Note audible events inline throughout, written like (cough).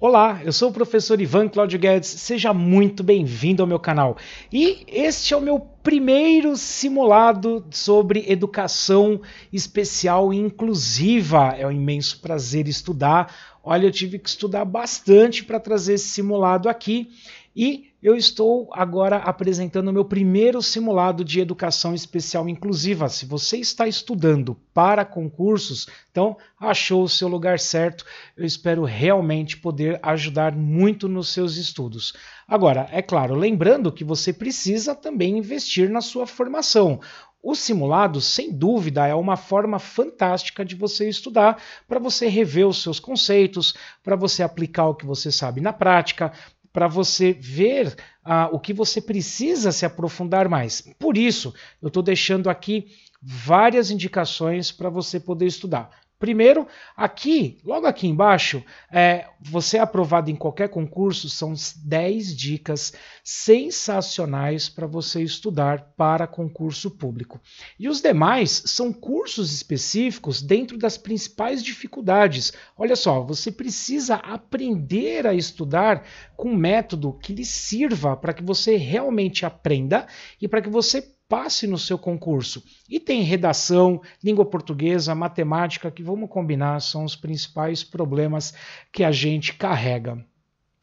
Olá, eu sou o professor Ivan Claudio Guedes, seja muito bem-vindo ao meu canal. E este é o meu primeiro simulado sobre educação especial e inclusiva. É um imenso prazer estudar. Olha, eu tive que estudar bastante para trazer esse simulado aqui. E eu estou agora apresentando o meu primeiro simulado de educação especial inclusiva. Se você está estudando para concursos, então achou o seu lugar certo. Eu espero realmente poder ajudar muito nos seus estudos. Agora, é claro, lembrando que você precisa também investir na sua formação. O simulado, sem dúvida, é uma forma fantástica de você estudar, para você rever os seus conceitos, para você aplicar o que você sabe na prática, para você ver ah, o que você precisa se aprofundar mais. Por isso, eu estou deixando aqui várias indicações para você poder estudar. Primeiro, aqui, logo aqui embaixo, é, você é aprovado em qualquer concurso, são 10 dicas sensacionais para você estudar para concurso público. E os demais são cursos específicos dentro das principais dificuldades. Olha só, você precisa aprender a estudar com um método que lhe sirva para que você realmente aprenda e para que você passe no seu concurso. E tem redação, língua portuguesa, matemática, que vamos combinar, são os principais problemas que a gente carrega.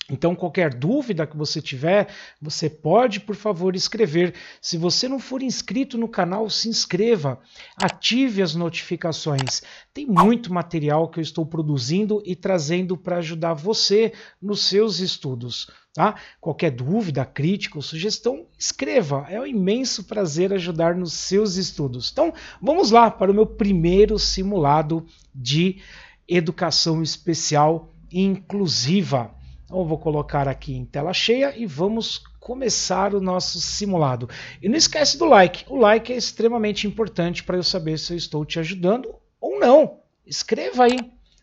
Então, qualquer dúvida que você tiver, você pode, por favor, escrever. Se você não for inscrito no canal, se inscreva, ative as notificações. Tem muito material que eu estou produzindo e trazendo para ajudar você nos seus estudos. Tá? Qualquer dúvida, crítica ou sugestão, escreva. É um imenso prazer ajudar nos seus estudos. Então, vamos lá para o meu primeiro simulado de educação especial inclusiva. Então vou colocar aqui em tela cheia e vamos começar o nosso simulado. E não esquece do like. O like é extremamente importante para eu saber se eu estou te ajudando ou não. Escreva aí.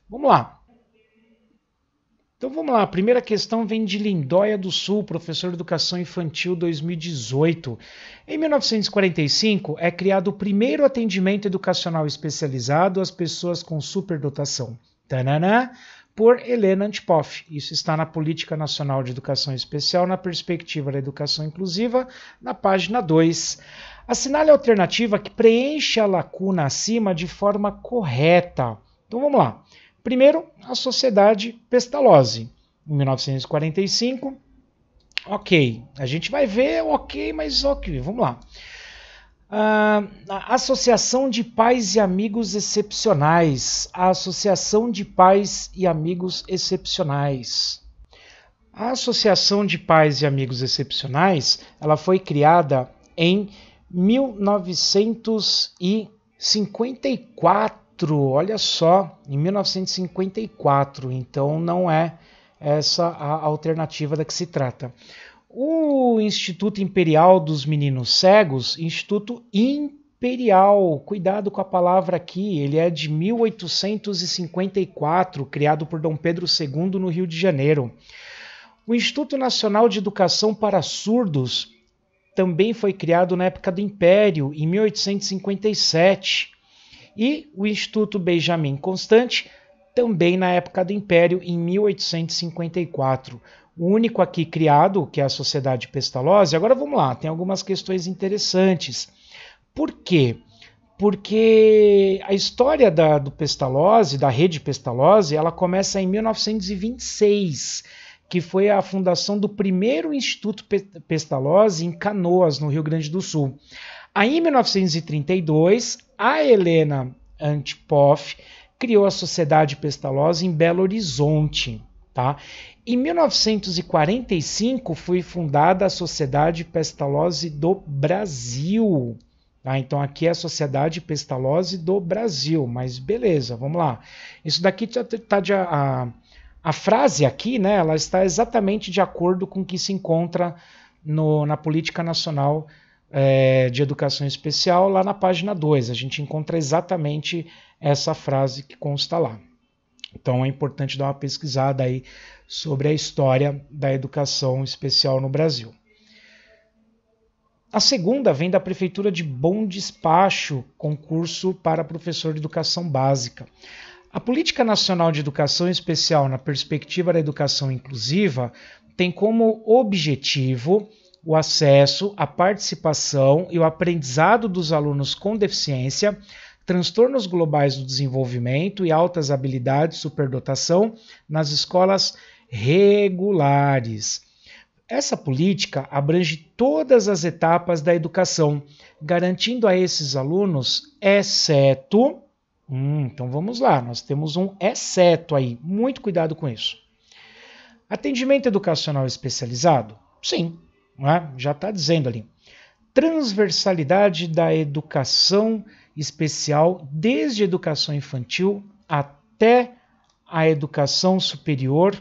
Vamos lá. Então vamos lá, a primeira questão vem de Lindóia do Sul, professor de Educação Infantil 2018. Em 1945 é criado o primeiro atendimento educacional especializado às pessoas com superdotação. Tananã! por Helena Antipoff. Isso está na Política Nacional de Educação Especial, na Perspectiva da Educação Inclusiva, na página 2. Assinale a alternativa que preenche a lacuna acima de forma correta. Então vamos lá. Primeiro, a Sociedade Pestalozzi, em 1945. Ok, a gente vai ver, ok, mas ok, vamos lá. Ah, a Associação de Pais e Amigos Excepcionais. A Associação de Pais e Amigos Excepcionais. A Associação de Pais e Amigos Excepcionais ela foi criada em 1954. Olha só, em 1954. Então não é essa a alternativa da que se trata. O Instituto Imperial dos Meninos Cegos, Instituto Imperial, cuidado com a palavra aqui, ele é de 1854, criado por Dom Pedro II no Rio de Janeiro. O Instituto Nacional de Educação para Surdos também foi criado na época do Império, em 1857. E o Instituto Benjamin Constant, também na época do Império, em 1854 único aqui criado, que é a Sociedade Pestalozzi. Agora vamos lá, tem algumas questões interessantes. Por quê? Porque a história da, do Pestalozzi, da rede Pestalozzi, ela começa em 1926, que foi a fundação do primeiro Instituto Pestalozzi em Canoas, no Rio Grande do Sul. Aí, em 1932, a Helena Antipoff criou a Sociedade Pestalozzi em Belo Horizonte. Tá? Em 1945 foi fundada a Sociedade Pestalozzi do Brasil. Tá? Então aqui é a Sociedade Pestalozzi do Brasil, mas beleza, vamos lá. Isso daqui tá, tá de, a, a frase aqui, né? Ela está exatamente de acordo com o que se encontra no, na Política Nacional é, de Educação Especial, lá na página 2. A gente encontra exatamente essa frase que consta lá. Então é importante dar uma pesquisada aí sobre a história da educação especial no Brasil. A segunda vem da Prefeitura de Bom Despacho, concurso para professor de educação básica. A Política Nacional de Educação Especial na Perspectiva da Educação Inclusiva tem como objetivo o acesso, a participação e o aprendizado dos alunos com deficiência transtornos globais do desenvolvimento e altas habilidades superdotação nas escolas regulares. Essa política abrange todas as etapas da educação, garantindo a esses alunos, exceto. Hum, então vamos lá, nós temos um exceto aí, muito cuidado com isso. Atendimento educacional especializado? Sim, é? já está dizendo ali. Transversalidade da educação especial, desde a educação infantil até a educação superior.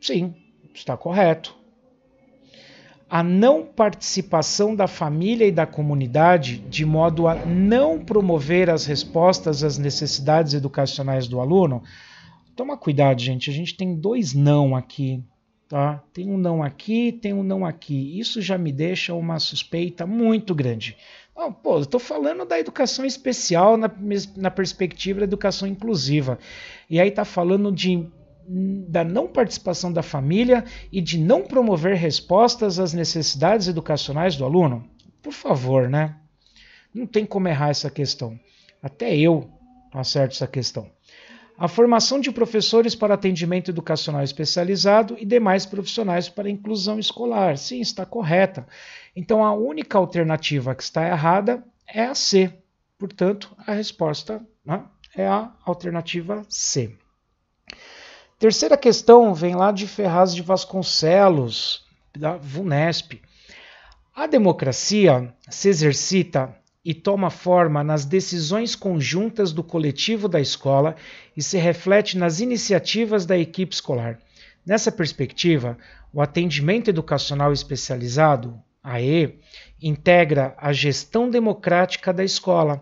Sim, está correto. A não participação da família e da comunidade, de modo a não promover as respostas às necessidades educacionais do aluno. Toma cuidado, gente. A gente tem dois não aqui. Tá? Tem um não aqui, tem um não aqui. Isso já me deixa uma suspeita muito grande. Oh, pô, estou falando da educação especial na, na perspectiva da educação inclusiva. E aí está falando de, da não participação da família e de não promover respostas às necessidades educacionais do aluno? Por favor, né? Não tem como errar essa questão. Até eu acerto essa questão a formação de professores para atendimento educacional especializado e demais profissionais para inclusão escolar. Sim, está correta. Então, a única alternativa que está errada é a C. Portanto, a resposta né, é a alternativa C. Terceira questão vem lá de Ferraz de Vasconcelos, da VUNESP. A democracia se exercita e toma forma nas decisões conjuntas do coletivo da escola e se reflete nas iniciativas da equipe escolar. Nessa perspectiva, o atendimento educacional especializado, AE, integra a gestão democrática da escola.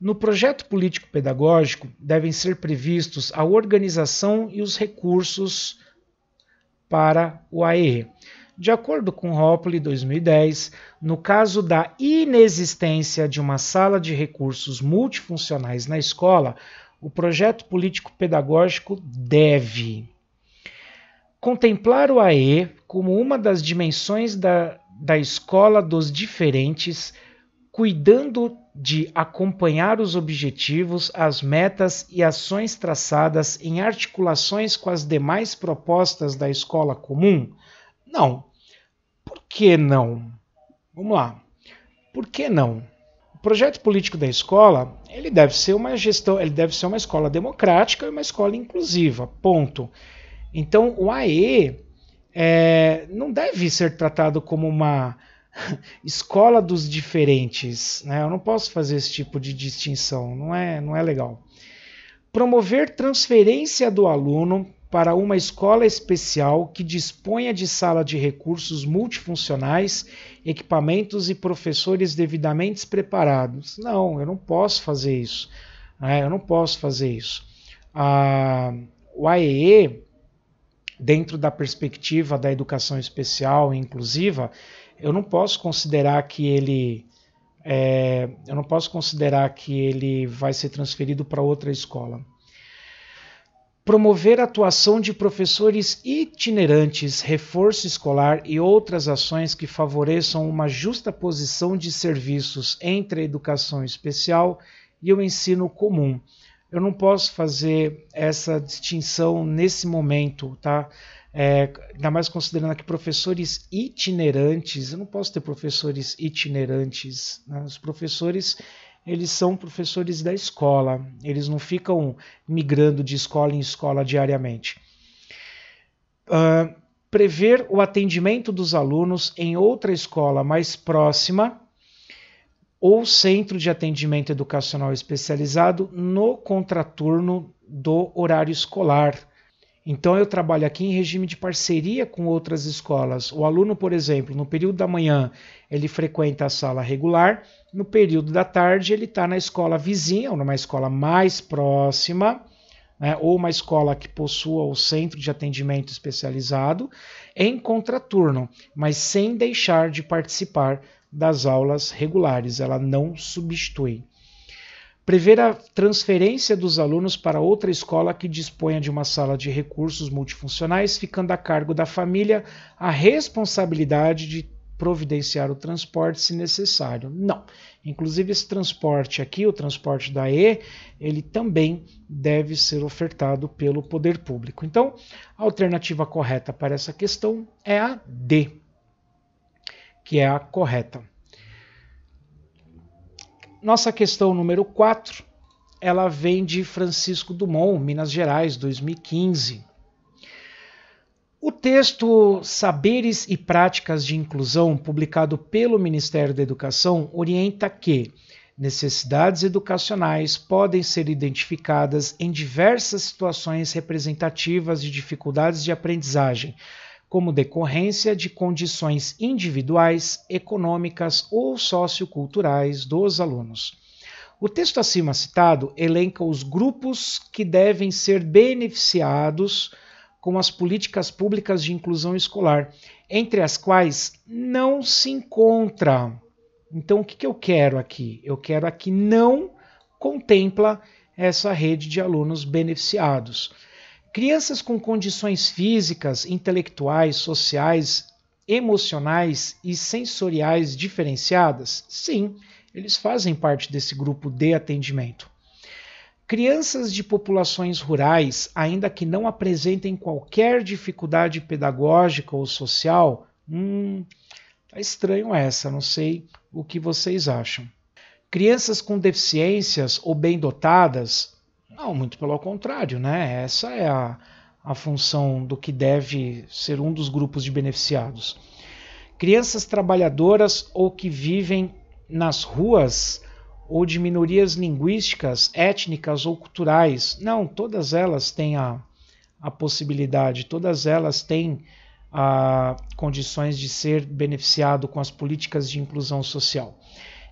No projeto político-pedagógico devem ser previstos a organização e os recursos para o AE. De acordo com Hopley, 2010, no caso da inexistência de uma sala de recursos multifuncionais na escola, o projeto político-pedagógico deve contemplar o AE como uma das dimensões da, da escola dos diferentes, cuidando de acompanhar os objetivos, as metas e ações traçadas em articulações com as demais propostas da escola comum não. Por que não? Vamos lá. Por que não? O projeto político da escola, ele deve ser uma gestão, ele deve ser uma escola democrática e uma escola inclusiva. Ponto. Então, o AE é, não deve ser tratado como uma (laughs) escola dos diferentes. Né? Eu não posso fazer esse tipo de distinção, não é, não é legal. Promover transferência do aluno para uma escola especial que disponha de sala de recursos multifuncionais, equipamentos e professores devidamente preparados. Não, eu não posso fazer isso. É, eu não posso fazer isso. Ah, o AEE, dentro da perspectiva da educação especial e inclusiva, eu não posso considerar que ele é, eu não posso considerar que ele vai ser transferido para outra escola promover a atuação de professores itinerantes, reforço escolar e outras ações que favoreçam uma justa posição de serviços entre a educação especial e o ensino comum. Eu não posso fazer essa distinção nesse momento, tá? É, ainda mais considerando que professores itinerantes, eu não posso ter professores itinerantes, né? os professores eles são professores da escola, eles não ficam migrando de escola em escola diariamente. Uh, prever o atendimento dos alunos em outra escola mais próxima ou centro de atendimento educacional especializado no contraturno do horário escolar então eu trabalho aqui em regime de parceria com outras escolas. O aluno, por exemplo, no período da manhã ele frequenta a sala regular, no período da tarde ele está na escola vizinha ou numa escola mais próxima, né, ou uma escola que possua o centro de atendimento especializado, em contraturno, mas sem deixar de participar das aulas regulares. Ela não substitui prever a transferência dos alunos para outra escola que disponha de uma sala de recursos multifuncionais, ficando a cargo da família a responsabilidade de providenciar o transporte se necessário. Não. Inclusive esse transporte aqui, o transporte da E, ele também deve ser ofertado pelo poder público. Então, a alternativa correta para essa questão é a D, que é a correta. Nossa questão número 4, ela vem de Francisco Dumont, Minas Gerais, 2015. O texto Saberes e Práticas de Inclusão, publicado pelo Ministério da Educação, orienta que Necessidades educacionais podem ser identificadas em diversas situações representativas de dificuldades de aprendizagem, como decorrência de condições individuais, econômicas ou socioculturais dos alunos. O texto acima citado elenca os grupos que devem ser beneficiados com as políticas públicas de inclusão escolar, entre as quais não se encontra. Então, o que, eu quero aqui? Eu quero aqui não contempla essa rede de alunos beneficiados. Crianças com condições físicas, intelectuais, sociais, emocionais e sensoriais diferenciadas? Sim, eles fazem parte desse grupo de atendimento. Crianças de populações rurais, ainda que não apresentem qualquer dificuldade pedagógica ou social, hum, tá estranho essa, não sei o que vocês acham. Crianças com deficiências ou bem dotadas, não, muito pelo contrário, né? Essa é a, a função do que deve ser um dos grupos de beneficiados. Crianças trabalhadoras ou que vivem nas ruas ou de minorias linguísticas, étnicas ou culturais. Não, todas elas têm a, a possibilidade, todas elas têm a, ah, condições de ser beneficiado com as políticas de inclusão social.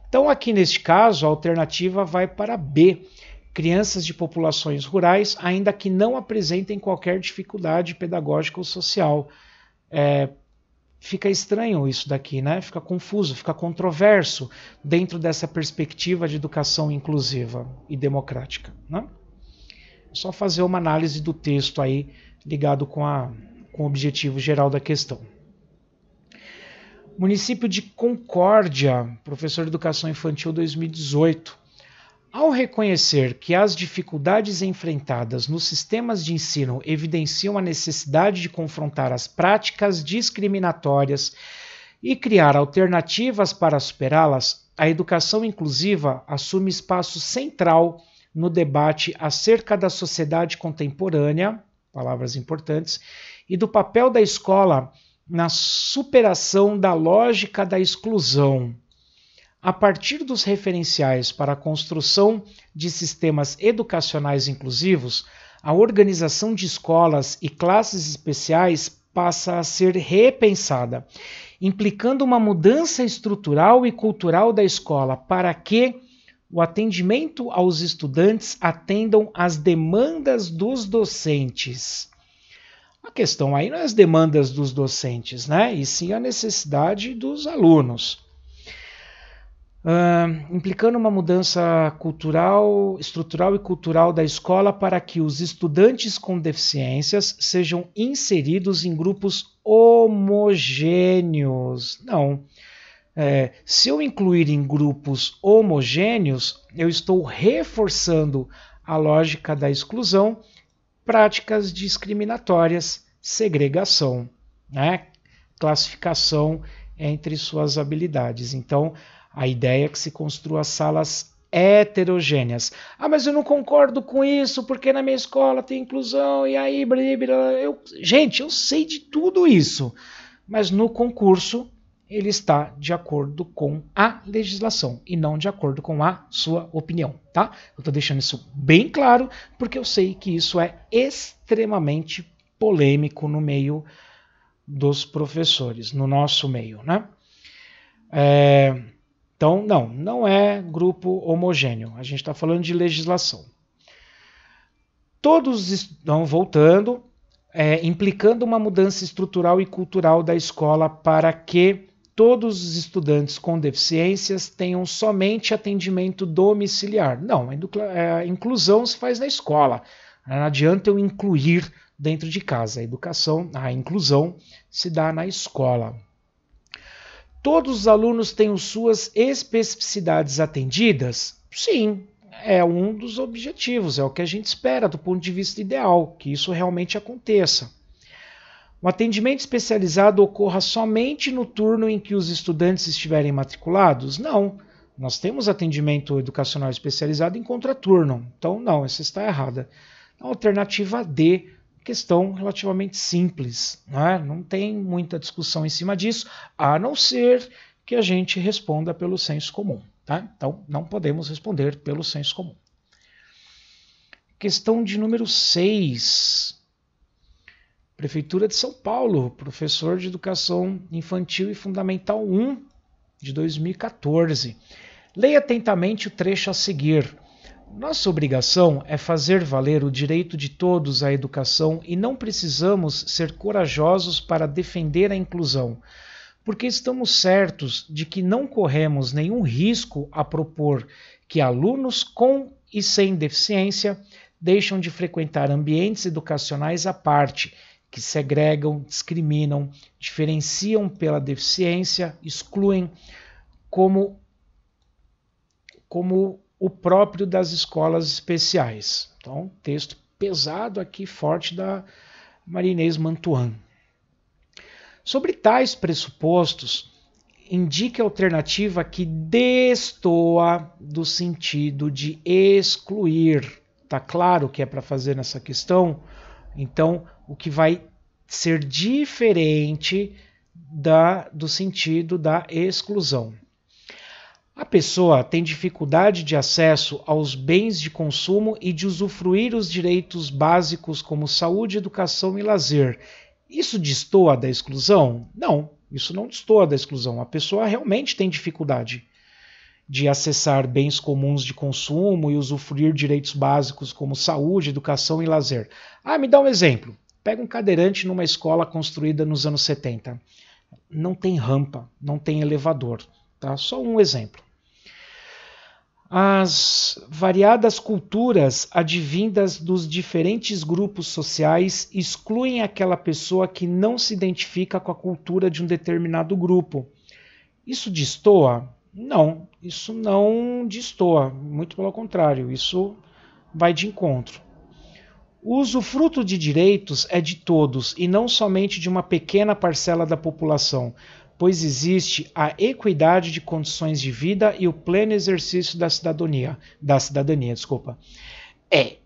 Então, aqui neste caso, a alternativa vai para B, crianças de populações rurais, ainda que não apresentem qualquer dificuldade pedagógica ou social. É, fica estranho isso daqui, né? Fica confuso, fica controverso dentro dessa perspectiva de educação inclusiva e democrática, né? só fazer uma análise do texto aí ligado com, a, com o objetivo geral da questão. Município de Concórdia, professor de Educação Infantil 2018. Ao reconhecer que as dificuldades enfrentadas nos sistemas de ensino evidenciam a necessidade de confrontar as práticas discriminatórias e criar alternativas para superá-las, a educação inclusiva assume espaço central no debate acerca da sociedade contemporânea, palavras importantes, e do papel da escola na superação da lógica da exclusão a partir dos referenciais para a construção de sistemas educacionais inclusivos, a organização de escolas e classes especiais passa a ser repensada, implicando uma mudança estrutural e cultural da escola para que o atendimento aos estudantes atendam às demandas dos docentes. A questão aí não é as demandas dos docentes, né? E sim a necessidade dos alunos uh, implicando uma mudança cultural, estrutural e cultural da escola para que os estudantes com deficiências sejam inseridos em grupos homogêneos. Não. É, se eu incluir em grupos homogêneos, eu estou reforçando a lógica da exclusão, práticas discriminatórias, segregação, né? classificação entre suas habilidades. Então, a ideia é que se construa salas heterogêneas. Ah, mas eu não concordo com isso, porque na minha escola tem inclusão, e aí, blá, blá, eu, gente, eu sei de tudo isso. Mas no concurso ele está de acordo com a legislação e não de acordo com a sua opinião, tá? Eu estou deixando isso bem claro porque eu sei que isso é extremamente polêmico no meio dos professores, no nosso meio, né? É, então, não, não é grupo homogêneo. A gente está falando de legislação. Todos estão voltando, é, implicando uma mudança estrutural e cultural da escola para que todos os estudantes com deficiências tenham somente atendimento domiciliar. Não, a é, inclusão se faz na escola. Não adianta eu incluir dentro de casa. A educação, a inclusão se dá na escola. Todos os alunos têm suas especificidades atendidas? Sim, é um dos objetivos, é o que a gente espera do ponto de vista ideal, que isso realmente aconteça. O atendimento especializado ocorra somente no turno em que os estudantes estiverem matriculados? Não. Nós temos atendimento educacional especializado em contraturno. Então, não, essa está errada. A alternativa D, questão relativamente simples. Né? Não tem muita discussão em cima disso, a não ser que a gente responda pelo senso comum. Tá? Então, não podemos responder pelo senso comum. Questão de número 6. Prefeitura de São Paulo, professor de Educação Infantil e Fundamental 1 de 2014. Leia atentamente o trecho a seguir. Nossa obrigação é fazer valer o direito de todos à educação e não precisamos ser corajosos para defender a inclusão, porque estamos certos de que não corremos nenhum risco a propor que alunos com e sem deficiência deixam de frequentar ambientes educacionais à parte, que segregam, discriminam, diferenciam pela deficiência, excluem, como, como o próprio das escolas especiais. Então, texto pesado aqui, forte da Marinês Mantuan. Sobre tais pressupostos, indique a alternativa que destoa do sentido de excluir. Tá claro o que é para fazer nessa questão? Então, o que vai ser diferente da, do sentido da exclusão. A pessoa tem dificuldade de acesso aos bens de consumo e de usufruir os direitos básicos como saúde, educação e lazer. Isso destoa da exclusão? Não, isso não destoa da exclusão. A pessoa realmente tem dificuldade de acessar bens comuns de consumo e usufruir direitos básicos como saúde, educação e lazer. Ah, me dá um exemplo. Pega um cadeirante numa escola construída nos anos 70. Não tem rampa, não tem elevador. Tá? Só um exemplo as variadas culturas advindas dos diferentes grupos sociais excluem aquela pessoa que não se identifica com a cultura de um determinado grupo. Isso destoa? Não, isso não destoa, muito pelo contrário, isso vai de encontro. O usufruto de direitos é de todos e não somente de uma pequena parcela da população, pois existe a equidade de condições de vida e o pleno exercício da cidadania, da cidadania, desculpa. É,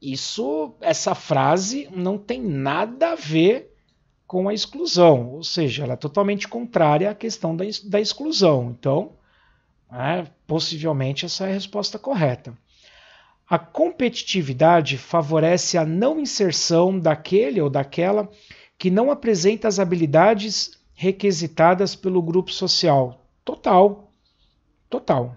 isso, essa frase não tem nada a ver com a exclusão, ou seja, ela é totalmente contrária à questão da, da exclusão. Então, é, possivelmente essa é a resposta correta. A competitividade favorece a não inserção daquele ou daquela que não apresenta as habilidades requisitadas pelo grupo social. Total. Total.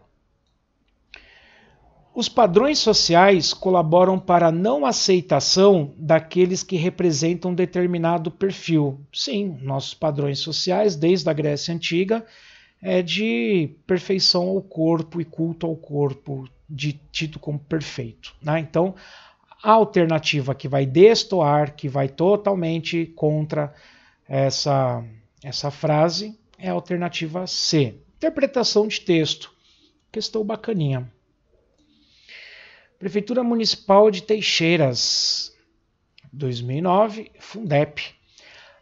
Os padrões sociais colaboram para a não aceitação daqueles que representam determinado perfil. Sim, nossos padrões sociais, desde a Grécia Antiga, é de perfeição ao corpo e culto ao corpo, de tido como perfeito. Né? Então, a alternativa que vai destoar, que vai totalmente contra essa essa frase é a alternativa C. Interpretação de texto. Questão bacaninha. Prefeitura Municipal de Teixeiras, 2009, Fundep.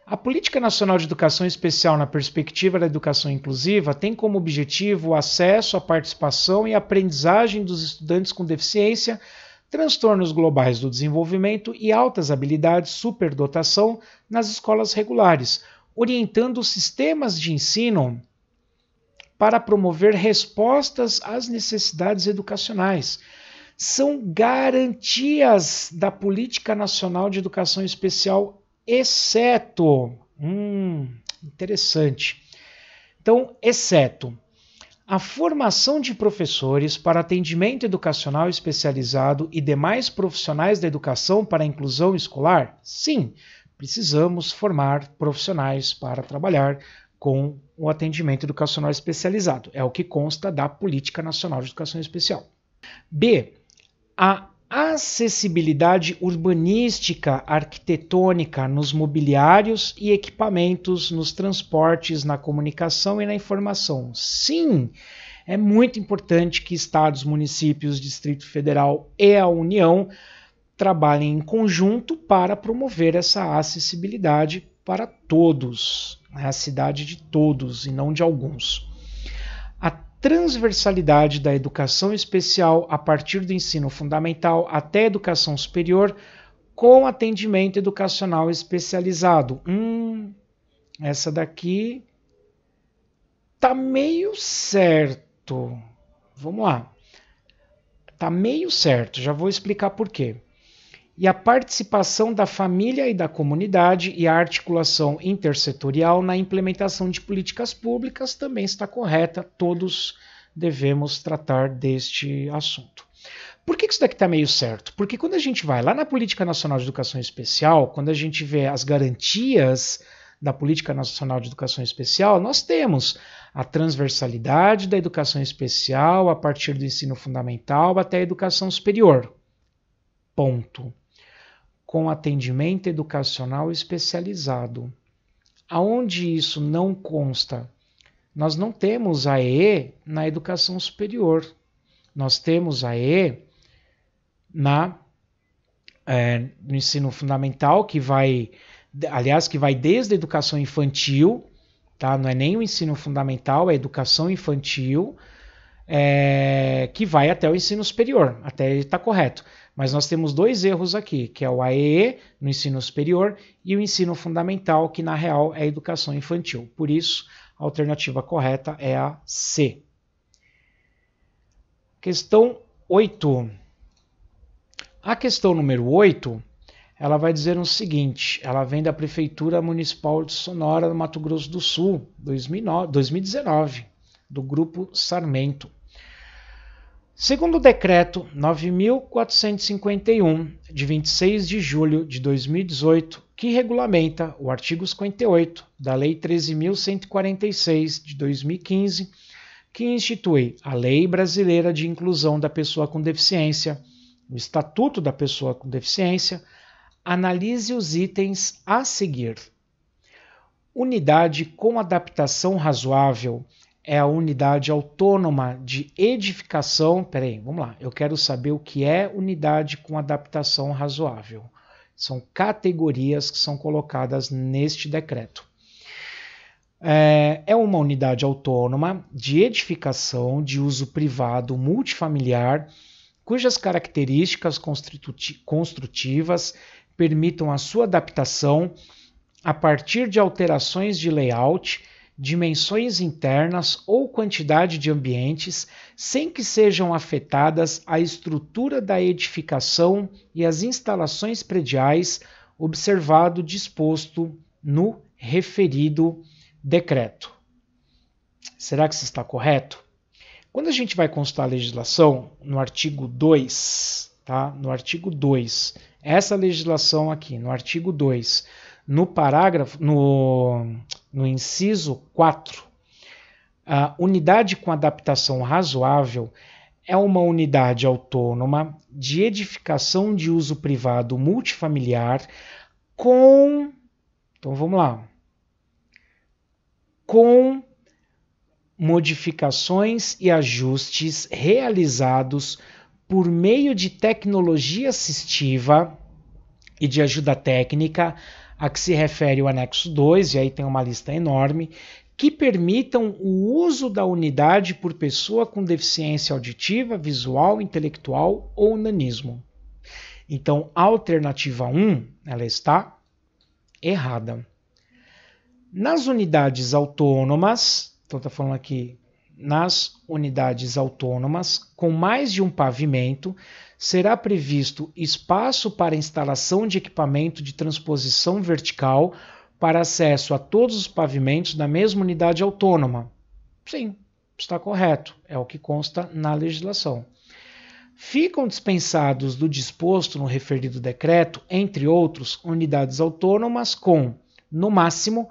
A Política Nacional de Educação Especial na Perspectiva da Educação Inclusiva tem como objetivo o acesso, a participação e aprendizagem dos estudantes com deficiência, transtornos globais do desenvolvimento e altas habilidades superdotação nas escolas regulares, orientando sistemas de ensino para promover respostas às necessidades educacionais. São garantias da Política Nacional de Educação Especial, exceto. Hum, interessante. Então, exceto a formação de professores para atendimento educacional especializado e demais profissionais da educação para a inclusão escolar? Sim, Precisamos formar profissionais para trabalhar com o atendimento educacional especializado. É o que consta da Política Nacional de Educação Especial. B. A acessibilidade urbanística, arquitetônica nos mobiliários e equipamentos, nos transportes, na comunicação e na informação. Sim, é muito importante que estados, municípios, Distrito Federal e a União trabalhem em conjunto para promover essa acessibilidade para todos, né? a cidade de todos e não de alguns. A transversalidade da educação especial a partir do ensino fundamental até a educação superior com atendimento educacional especializado. Hum, essa daqui tá meio certo. Vamos lá. Tá meio certo, já vou explicar por quê e a participação da família e da comunidade e a articulação intersetorial na implementação de políticas públicas também está correta. Todos devemos tratar deste assunto. Por que isso daqui está meio certo? Porque quando a gente vai lá na Política Nacional de Educação Especial, quando a gente vê as garantias da Política Nacional de Educação Especial, nós temos a transversalidade da educação especial a partir do ensino fundamental até a educação superior. Ponto com atendimento educacional especializado. Aonde isso não consta? Nós não temos AE na educação superior. Nós temos AE na é, no ensino fundamental, que vai, aliás, que vai desde a educação infantil, tá? não é nem o ensino fundamental, é educação infantil, é, que vai até o ensino superior, até está correto. Mas nós temos dois erros aqui, que é o AEE no ensino superior e o ensino fundamental, que na real é a educação infantil. Por isso, a alternativa correta é a C. Questão 8. A questão número 8, ela vai dizer o seguinte, ela vem da Prefeitura Municipal de Sonora, no Mato Grosso do Sul, 2019, do grupo Sarmento. Segundo o decreto 9451 de 26 de julho de 2018, que regulamenta o artigo 58 da Lei 13146 de 2015, que institui a Lei Brasileira de Inclusão da Pessoa com Deficiência, o Estatuto da Pessoa com Deficiência, analise os itens a seguir. Unidade com adaptação razoável é a unidade autônoma de edificação. aí, vamos lá. Eu quero saber o que é unidade com adaptação razoável. São categorias que são colocadas neste decreto. É, é uma unidade autônoma de edificação de uso privado multifamiliar, cujas características construtivas permitam a sua adaptação a partir de alterações de layout dimensões internas ou quantidade de ambientes sem que sejam afetadas a estrutura da edificação e as instalações prediais, observado disposto no referido decreto. Será que isso está correto? Quando a gente vai consultar a legislação, no artigo 2, tá? No artigo 2, essa legislação aqui, no artigo 2, no parágrafo, no no inciso 4, a unidade com adaptação razoável é uma unidade autônoma de edificação de uso privado multifamiliar com. Então vamos lá. Com modificações e ajustes realizados por meio de tecnologia assistiva e de ajuda técnica a que se refere o anexo 2, e aí tem uma lista enorme, que permitam o uso da unidade por pessoa com deficiência auditiva, visual, intelectual ou nanismo. Então, a alternativa 1, ela está errada. Nas unidades autônomas, então está falando aqui nas unidades autônomas com mais de um pavimento, será previsto espaço para instalação de equipamento de transposição vertical para acesso a todos os pavimentos da mesma unidade autônoma. Sim, está correto, é o que consta na legislação. Ficam dispensados do disposto no referido decreto, entre outros, unidades autônomas com, no máximo,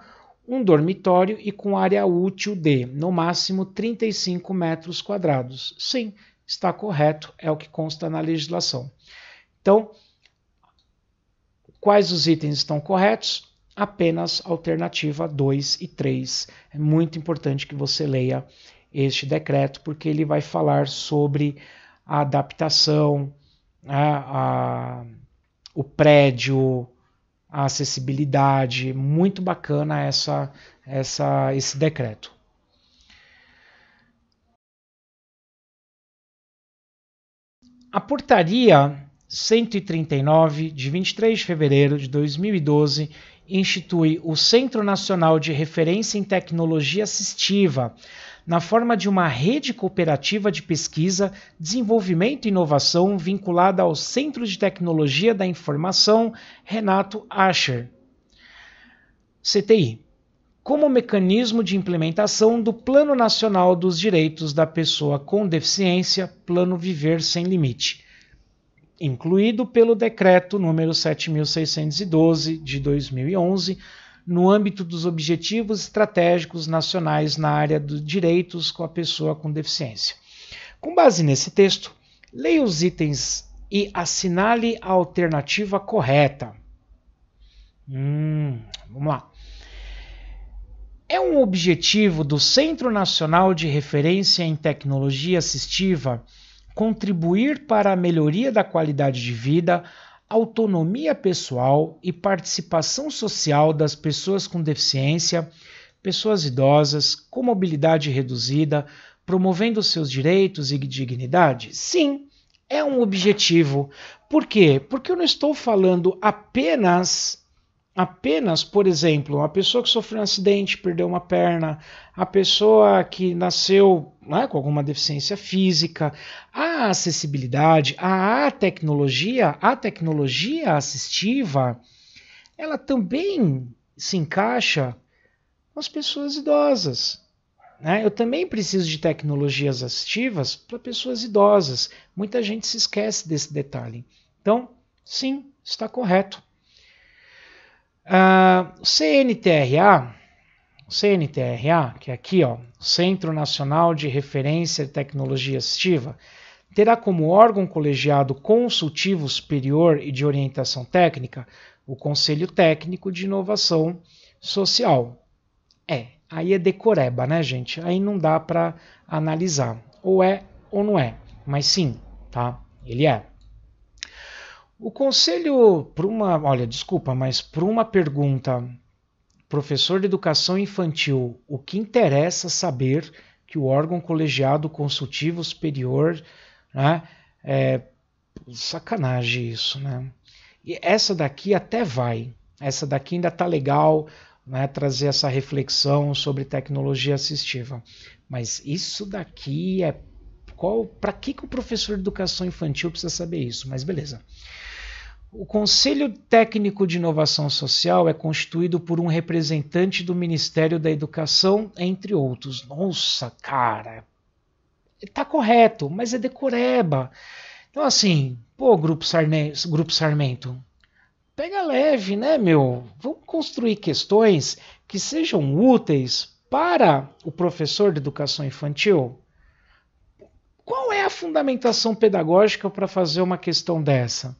um dormitório e com área útil de, no máximo, 35 metros quadrados. Sim, está correto, é o que consta na legislação. Então, quais os itens estão corretos? Apenas alternativa 2 e 3. É muito importante que você leia este decreto, porque ele vai falar sobre a adaptação, a, né, a, o prédio, a acessibilidade. Muito bacana essa, essa, esse decreto. A portaria 139, de 23 de fevereiro de 2012, institui o Centro Nacional de Referência em Tecnologia Assistiva, na forma de uma rede cooperativa de pesquisa, desenvolvimento e inovação vinculada ao Centro de Tecnologia da Informação Renato Asher, CTI como mecanismo de implementação do Plano Nacional dos Direitos da Pessoa com Deficiência, Plano Viver Sem Limite, incluído pelo Decreto nº 7612 de 2011, no âmbito dos Objetivos Estratégicos Nacionais na área dos direitos com a pessoa com deficiência. Com base nesse texto, leia os itens e assinale a alternativa correta. Hum, vamos lá é um objetivo do Centro Nacional de Referência em Tecnologia Assistiva contribuir para a melhoria da qualidade de vida, autonomia pessoal e participação social das pessoas com deficiência, pessoas idosas, com mobilidade reduzida, promovendo seus direitos e dignidade? Sim, é um objetivo. Por quê? Porque eu não estou falando apenas apenas, por exemplo, uma pessoa que sofreu um acidente, perdeu uma perna, a pessoa que nasceu né, com alguma deficiência física, a acessibilidade, a tecnologia, a tecnologia assistiva, ela também se encaixa com as pessoas idosas. Né? Eu também preciso de tecnologias assistivas para pessoas idosas. Muita gente se esquece desse detalhe. Então, sim, está correto. Uh, ah, CNTRA, CNTRA, que é aqui, ó, Centro Nacional de Referência e Tecnologia Assistiva, terá como órgão colegiado consultivo superior e de orientação técnica o Conselho Técnico de Inovação Social. É, aí é decoreba, né, gente? Aí não dá para analisar. Ou é ou não é. Mas sim, tá? Ele é. O conselho para uma, olha, desculpa, mas para uma pergunta, professor de educação infantil, o que interessa saber que o órgão colegiado consultivo superior, né, é, sacanagem isso, né? E essa daqui até vai, essa daqui ainda tá legal, né, trazer essa reflexão sobre tecnologia assistiva. Mas isso daqui é qual para que, que o professor de educação infantil precisa saber isso? Mas beleza. O Conselho Técnico de Inovação Social é constituído por um representante do Ministério da Educação, entre outros. Nossa, cara. Tá correto, mas é decoreba. Então, assim, pô, Grupo, Sarne... Grupo Sarmento, pega leve, né, meu? Vamos construir questões que sejam úteis para o professor de educação infantil? Qual é a fundamentação pedagógica para fazer uma questão dessa?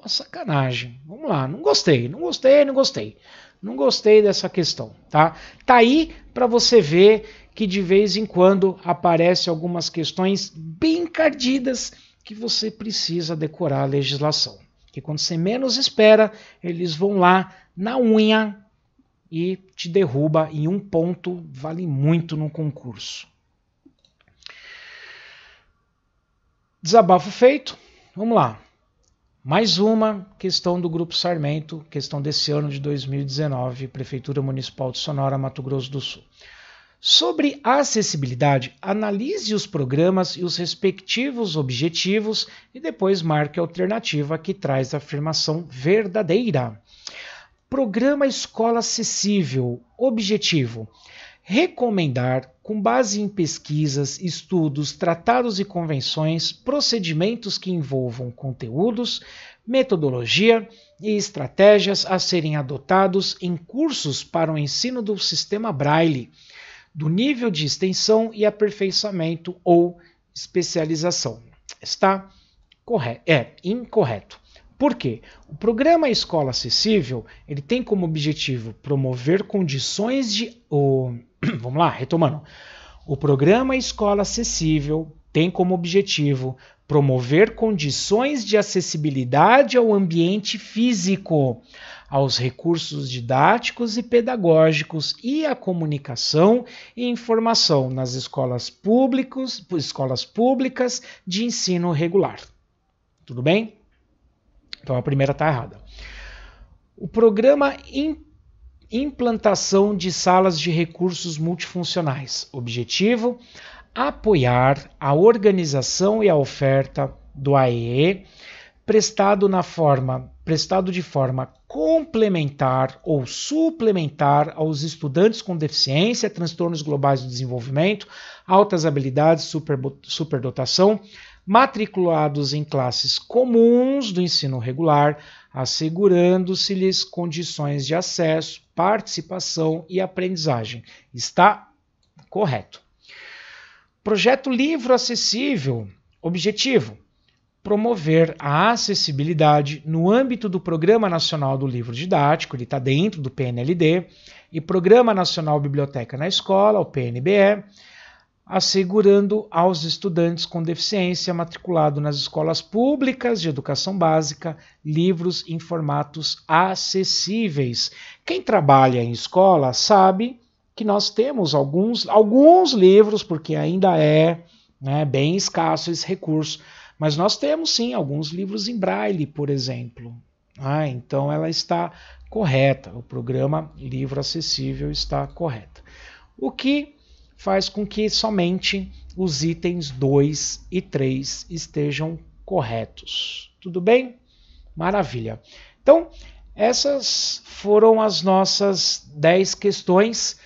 Pô, sacanagem. Vamos lá, não gostei, não gostei, não gostei. Não gostei dessa questão, tá? Tá aí para você ver que de vez em quando aparecem algumas questões bem encardidas que você precisa decorar a legislação. Que quando você menos espera, eles vão lá na unha e te derruba em um ponto, vale muito no concurso. Desabafo feito, vamos lá. Mais uma questão do Grupo Sarmento, questão desse ano de 2019, Prefeitura Municipal de Sonora, Mato Grosso do Sul. Sobre acessibilidade, analise os programas e os respectivos objetivos e depois marque a alternativa que traz a afirmação verdadeira. Programa Escola Acessível. Objetivo: recomendar, com base em pesquisas, estudos, tratados e convenções, procedimentos que envolvam conteúdos, metodologia e estratégias a serem adotados em cursos para o ensino do sistema Braille, do nível de extensão e aperfeiçoamento ou especialização. Está correto, é incorreto. Por quê? O programa Escola Acessível ele tem como objetivo promover condições de. Oh, (clears throat) Vamos lá, retomando. O programa Escola Acessível tem como objetivo promover condições de acessibilidade ao ambiente físico, aos recursos didáticos e pedagógicos e à comunicação e informação nas escolas, públicos, escolas públicas de ensino regular. Tudo bem? Então a primeira está errada. O programa implantação de salas de recursos multifuncionais. Objetivo: apoiar a organização e a oferta do AEE, prestado na forma prestado de forma complementar ou suplementar aos estudantes com deficiência, transtornos globais do desenvolvimento, altas habilidades, super, superdotação, matriculados em classes comuns do ensino regular, assegurando-se-lhes condições de acesso participação e aprendizagem. Está correto. Projeto Livro Acessível. Objetivo: promover a acessibilidade no âmbito do Programa Nacional do Livro Didático, ele está dentro do PNLD, e Programa Nacional Biblioteca na Escola, o PNBE assegurando aos estudantes com deficiência matriculados nas escolas públicas de educação básica livros em formatos acessíveis. Quem trabalha em escola sabe que nós temos alguns, alguns livros, porque ainda é né, bem escasso esse recurso, mas nós temos sim alguns livros em braille, por exemplo. Ah, então ela está correta, o programa Livro Acessível está correta. O que faz com que somente os itens 2 e 3 estejam corretos. Tudo bem? Maravilha. Então, essas foram as nossas 10 questões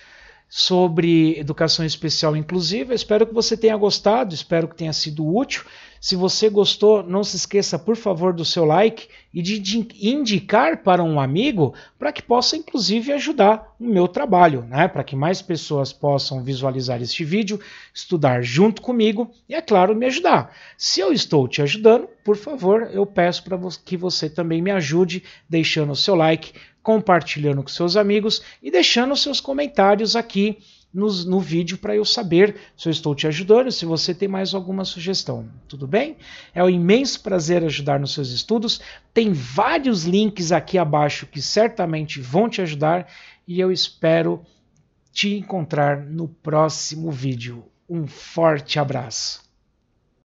sobre educação especial inclusiva. espero que você tenha gostado, espero que tenha sido útil. Se você gostou, não se esqueça, por favor, do seu like e de indicar para um amigo para que possa, inclusive, ajudar o meu trabalho, né? Para que mais pessoas possam visualizar este vídeo, estudar junto comigo e, é claro, me ajudar. Se eu estou te ajudando, por favor, eu peço para que você também me ajude deixando o seu like, compartilhando com seus amigos e deixando seus comentários aqui no, no vídeo para eu saber se eu estou te ajudando, se você tem mais alguma sugestão. Tudo bem? É um imenso prazer ajudar nos seus estudos. Tem vários links aqui abaixo que certamente vão te ajudar e eu espero te encontrar no próximo vídeo. Um forte abraço!